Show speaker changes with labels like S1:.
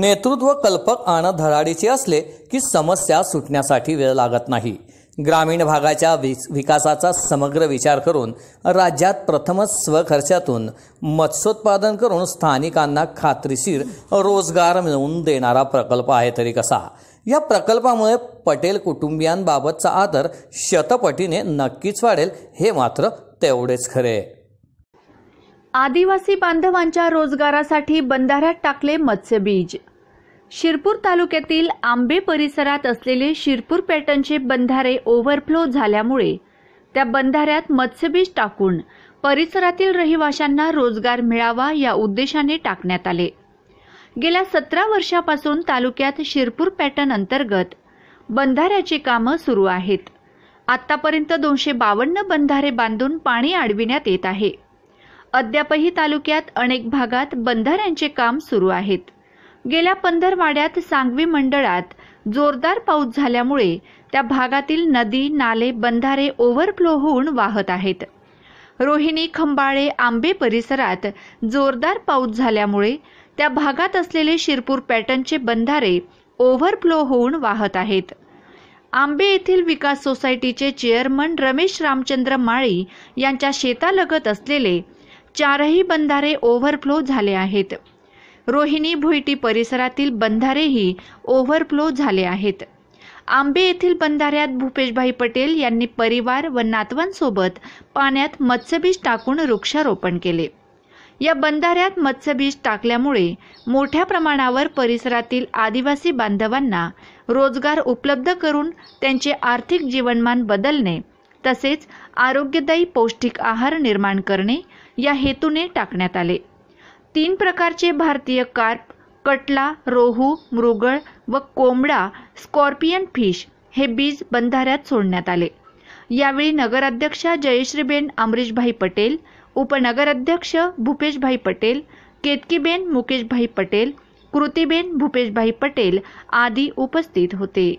S1: नेतृत्व कल्पक आण धडाडीचे असले की समस्या सुटण्यासाठी वेळ लागत नाही ग्रामीण भागाच्या विकासाचा समग्र विचार करून राज्यात प्रथमच स्वखर्चातून मत्स्योत्पादन करून स्थानिकांना खात्रीशीर रोजगार मिळवून देणारा प्रकल्प आहे तरी कसा या प्रकल्पामुळे पटेल कुटुंबियांबाबतचा आदर शतपटीने नक्कीच वाढेल हे मात्र तेवढेच खरे
S2: आदिवासी बांधवांच्या रोजगारासाठी बंधाऱ्यात टाकले मत्स्यबीज शिरपूर तालुक्यातील आंबे परिसरात असलेले शिरपूर पॅटर्नचे बंधारे ओव्हरफ्लो झाल्यामुळे त्या बंधाऱ्यात मत्स्यबीज टाकून परिसरातील रहिवाशांना रोजगार मिळावा या उद्देशाने टाकण्यात आले गेल्या सतरा वर्षापासून तालुक्यात शिरपूर पॅटर्न अंतर्गत बंधाऱ्याची कामं सुरू आहेत आतापर्यंत दोनशे बावन्न बंधारे बांधून पाणी अडविण्यात येत आहे अद्यापही तालुक्यात अनेक भागात बंधाऱ्यांचे काम सुरू आहेत गेल्या पंधरवाड्यात सांगवी मंडळात जोरदार पाऊस झाल्यामुळे त्या भागातील नदी नाले बंधारे ओव्हरफ्लो होऊन वाहत आहेत रोहिणी खंबाळे आंबे परिसरात जोरदार पाऊस झाल्यामुळे त्या भागात असलेले शिरपूर पॅटर्नचे बंधारे ओव्हरफ्लो होऊन वाहत आहेत आंबे येथील विकास सोसायटीचे चेअरमन रमेश रामचंद्र माळी यांच्या शेतालगत असलेले चारही बंधारे ओव्हरफ्लो झाले आहेत रोहिणी भुईटी परिसरातील बंधारेही ओव्हरफ्लो झाले आहेत आंबे येथील बंधाऱ्यात भूपेशभाई पटेल यांनी परिवार व नातवांसोबत पाण्यात मत्स्यबीज टाकून वृक्षारोपण केले या बंधाऱ्यात मत्स्यबीज टाकल्यामुळे मोठ्या प्रमाणावर परिसरातील आदिवासी बांधवांना रोजगार उपलब्ध करून त्यांचे आर्थिक जीवनमान बदलणे तसेच आरोग्यदायी पौष्टिक आहार निर्माण करणे या हेतूने टाकण्यात आले तीन प्रकारचे भारतीय कार्प कटला रोहू मृगळ व कोंबडा स्कॉर्पियन फिश हे बीज बंधाऱ्यात सोडण्यात आले यावेळी नगराध्यक्षा जयश्रीबेन अमरीशभाई पटेल उपनगराध्यक्ष भूपेशभाई पटेल केतकीबेन मुकेशभाई पटेल कृतीबेन भूपेशभाई पटेल आदी उपस्थित होते